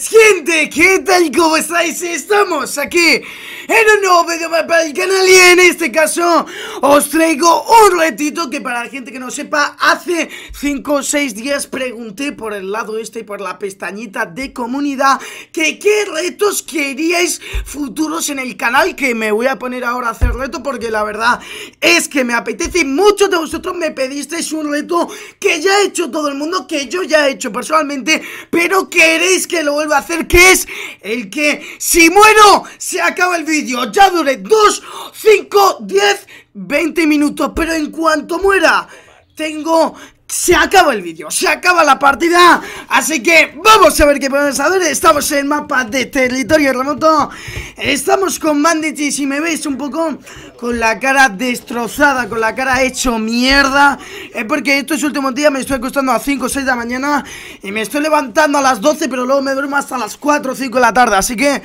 gente, ¿qué tal? ¿Cómo estáis? Estamos aquí en un nuevo video para el canal y en este caso os traigo un retito que para la gente que no sepa hace 5 o 6 días pregunté por el lado este y por la pestañita de comunidad que qué retos queríais futuros en el canal que me voy a poner ahora a hacer reto porque la verdad es que me apetece muchos de vosotros me pedisteis un reto que ya ha hecho todo el mundo que yo ya he hecho personalmente pero queréis que lo vuelva a hacer que es el que si muero se acaba el video ya dure 2, 5, 10, 20 minutos, pero en cuanto muera, tengo... Se acaba el vídeo, se acaba la partida Así que vamos a ver qué podemos Estamos en el mapa de territorio remoto Estamos con Bandit y si me veis un poco con la cara destrozada, con la cara hecho mierda Es porque estos últimos días me estoy acostando a 5 o 6 de la mañana Y me estoy levantando a las 12 pero luego me duermo hasta las 4 o 5 de la tarde Así que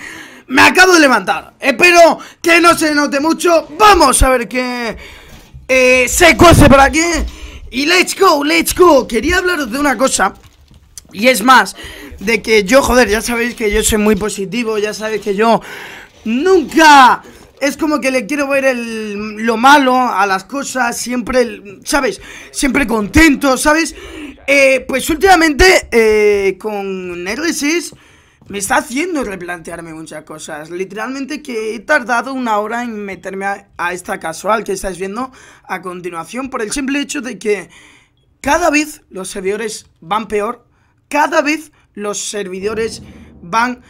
me acabo de levantar. Espero que no se note mucho. Vamos a ver qué eh, se cuece por aquí. Y let's go, let's go. Quería hablaros de una cosa. Y es más, de que yo, joder, ya sabéis que yo soy muy positivo. Ya sabéis que yo nunca es como que le quiero ver lo malo a las cosas, siempre, ¿sabes? Siempre contento, ¿sabes? Eh, pues últimamente eh, con Negresis me está haciendo replantearme muchas cosas. Literalmente que he tardado una hora en meterme a, esta casual que estáis viendo a continuación por el simple hecho de que cada vez los servidores van peor, cada vez los servidores van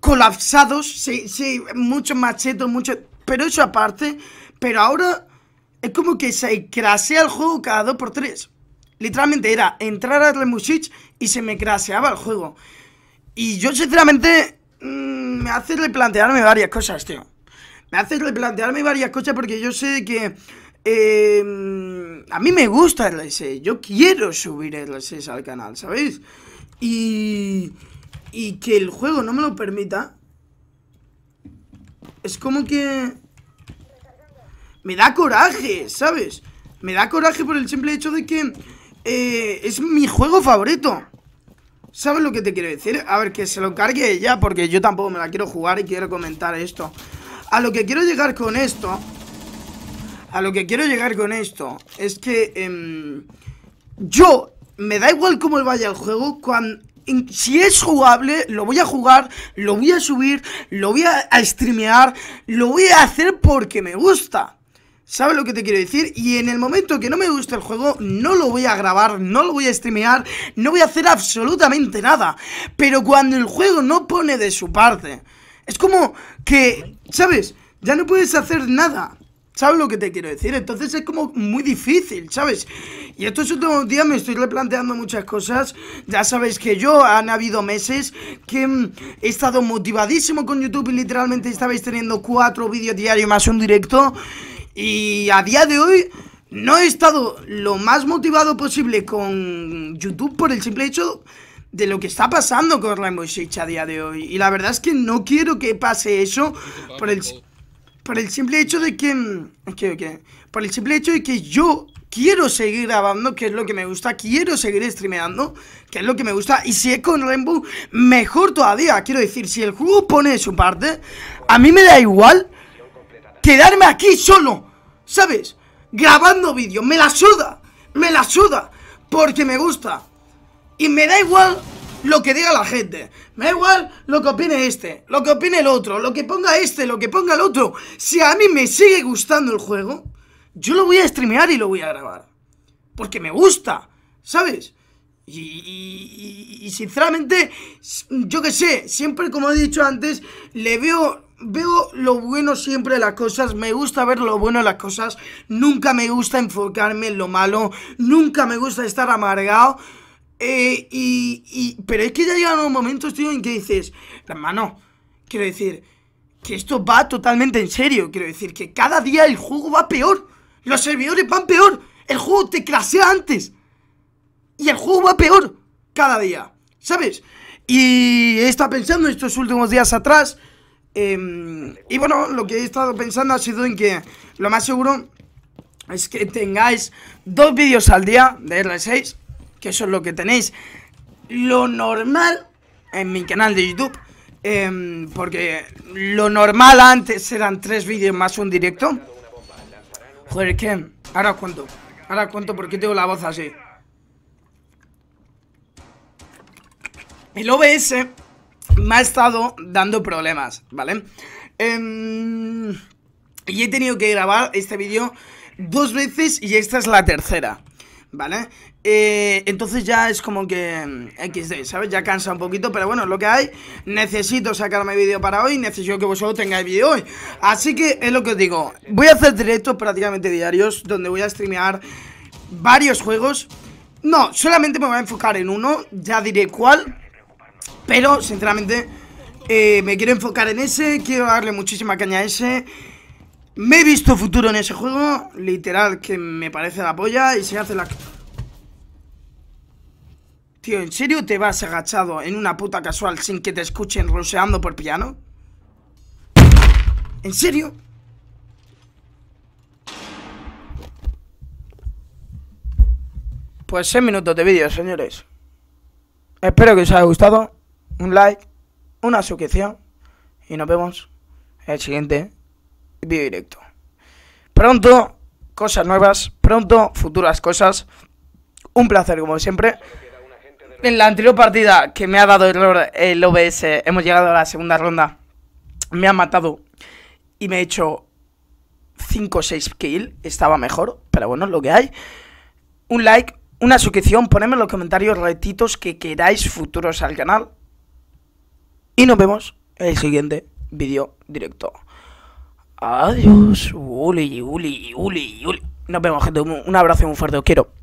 colapsados, sí, sí, mucho macheto, mucho... Pero eso aparte, pero ahora es como que se crasea el juego cada dos por tres Literalmente era entrar a Remusich y se me craseaba el juego. Y yo, sinceramente, mm, me hace replantearme varias cosas, tío. Me hace replantearme varias cosas porque yo sé que em, a mí me gusta el L6. E. Yo quiero subir R6 e al canal, ¿sabéis? Y, y que el juego no me lo permita. Es como que... Me da coraje, ¿sabes? Me da coraje por el simple hecho de que eh, es mi juego favorito. ¿Sabes lo que te quiero decir? A ver, que se lo cargue ella porque yo tampoco me la quiero jugar y quiero comentar esto. A lo que quiero llegar con esto... A lo que quiero llegar con esto es que... Em, yo, me da igual cómo vaya el juego, cuando, si es jugable, lo voy a jugar, lo voy a subir, lo voy a streamear, lo voy a hacer porque me gusta. ¿Sabes lo que te quiero decir? Y en el momento que no me gusta el juego, no lo voy a grabar, no lo voy a streamear, no voy a hacer absolutamente nada. Pero cuando el juego no pone de su parte, es como que, ¿sabes? Ya no puedes hacer nada. ¿Sabes lo que te quiero decir? Entonces es como muy difícil, ¿sabes? Y estos últimos días me estoy replanteando muchas cosas. Ya sabéis que yo, han habido meses que mm, he estado motivadísimo con YouTube y literalmente estabais teniendo cuatro vídeos diarios más un directo. Y a día de hoy no he estado lo más motivado posible con YouTube por el simple hecho de lo que está pasando con Rainbow Six a día de hoy. Y la verdad es que no quiero que pase eso por el, por el simple hecho de mm, que... por el simple hecho de que yo quiero seguir grabando, que es lo que me gusta, quiero seguir streameando, que es lo que me gusta, y si es con Rainbow, mejor todavía. Quiero decir, si el juego pone su parte, a mí me da igual quedarme aquí solo, ¿sabes? Grabando vídeos, me la suda, me la suda, porque me gusta. Y me da igual lo que diga la gente, me da igual lo que opine este, lo que opine el otro, lo que ponga este, lo que ponga el otro. Si a mí me sigue gustando el juego, yo lo voy a streamear y lo voy a grabar. Porque me gusta, ¿sabes? Y, sinceramente, yo que sé, siempre como he dicho antes, le veo veo lo bueno siempre las cosas, me gusta ver lo bueno de las cosas, nunca me gusta enfocarme en lo malo, nunca me gusta estar amargado. Eh, y, y, pero es que ya llegan los momentos, tío, en que dices, hermano, quiero decir, que esto va totalmente en serio, quiero decir, que cada día el juego va peor, los servidores van peor, el juego te clasea antes, y el juego va peor cada día, ¿sabes? Y he estado pensando estos últimos días atrás, Em, y bueno, lo que he estado pensando ha sido en que lo más seguro es que tengáis dos vídeos al día de R6, que eso es lo que tenéis. Lo normal en mi canal de YouTube, em, porque lo normal antes eran tres vídeos más un directo. Joder, qué ahora os cuento, ahora os cuento porque tengo la voz así. El OBS me ha estado dando problemas, ¿vale? Em, y he tenido que grabar este vídeo dos veces y esta es la tercera, ¿vale? Eh, entonces ya es como que em, XD, ¿sabes? Ya cansa un poquito, pero bueno, lo que hay, necesito sacarme vídeo para hoy, necesito que vosotros tengáis vídeo hoy. Así que es lo que os digo, voy a hacer directos prácticamente diarios donde voy a streamear varios juegos. No, solamente me voy a enfocar en uno, ya diré cuál, pero, sinceramente, eh, me quiero enfocar en ese, quiero darle muchísima caña a ese. Me he visto futuro en ese juego, literal, que me parece la polla y se hace la... Tío, ¿en serio te vas agachado en una puta casual sin que te escuchen roseando por piano? ¿En serio? Pues 6 minutos de vídeo, señores. Espero que os haya gustado un like, una suscripción y nos vemos en el siguiente vídeo directo. Pronto, cosas nuevas, pronto, futuras cosas. Un placer como siempre. En la anterior partida que me ha dado error el OBS, hemos llegado a la segunda ronda. Me ha matado y me he hecho 5 o 6 kills. Estaba mejor, pero bueno, lo que hay. Un like, una suscripción, ponedme en los comentarios retitos que queráis futuros al canal. Y nos vemos en el siguiente vídeo directo. Adiós. Uli, uli, uli, uli. Nos vemos, gente. Un abrazo muy fuerte. Os quiero.